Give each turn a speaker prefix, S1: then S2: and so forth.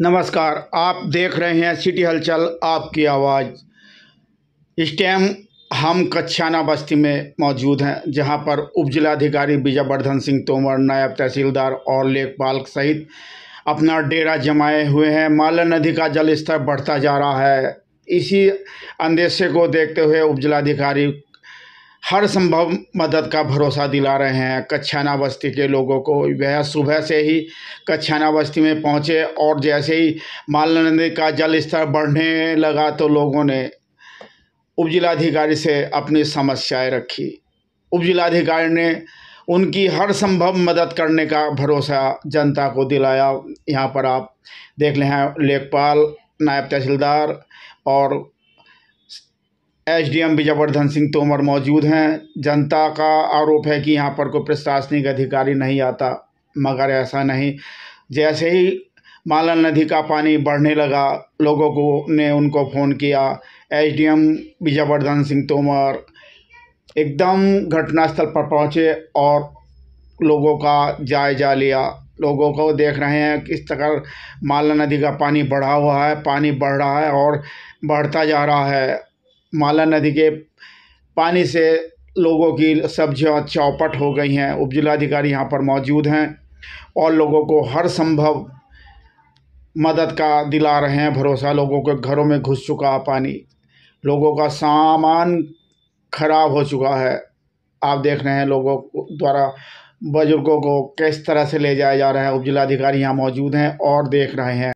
S1: नमस्कार आप देख रहे हैं सिटी हलचल आपकी आवाज़ इस टाइम हम कच्छाना बस्ती में मौजूद हैं जहां पर उप जिलाधिकारी विजयवर्धन सिंह तोमर नायब तहसीलदार और लेखपाल सहित अपना डेरा जमाए हुए हैं माला नदी का जल स्तर बढ़ता जा रहा है इसी अंदेशे को देखते हुए उप जिलाधिकारी हर संभव मदद का भरोसा दिला रहे हैं कच्छाना बस्ती के लोगों को वह सुबह से ही कच्छाना बस्ती में पहुँचे और जैसे ही माल नदी का जल स्तर बढ़ने लगा तो लोगों ने उपजिलाधिकारी से अपनी समस्याएं रखी उपजिलाधिकारी ने उनकी हर संभव मदद करने का भरोसा जनता को दिलाया यहाँ पर आप देख लें हैं लेखपाल नायब तहसीलदार और एसडीएम विजयवर्धन सिंह तोमर मौजूद हैं जनता का आरोप है कि यहाँ पर कोई प्रशासनिक अधिकारी नहीं आता मगर ऐसा नहीं जैसे ही माला नदी का पानी बढ़ने लगा लोगों को ने उनको फ़ोन किया एसडीएम विजयवर्धन सिंह तोमर एकदम घटनास्थल पर पहुँचे और लोगों का जायजा लिया लोगों को देख रहे हैं किस तरह माला नदी का पानी बढ़ा हुआ है पानी बढ़ रहा है और बढ़ता जा रहा है माला नदी के पानी से लोगों की सब्जियां चौपट हो गई हैं उप जिलाधिकारी यहाँ पर मौजूद हैं और लोगों को हर संभव मदद का दिला रहे हैं भरोसा लोगों के घरों में घुस चुका पानी लोगों का सामान खराब हो चुका है आप देख रहे हैं लोगों द्वारा बुजुर्गों को किस तरह से ले जाया जा रहा है उप जिलाधिकारी यहाँ मौजूद हैं और देख रहे हैं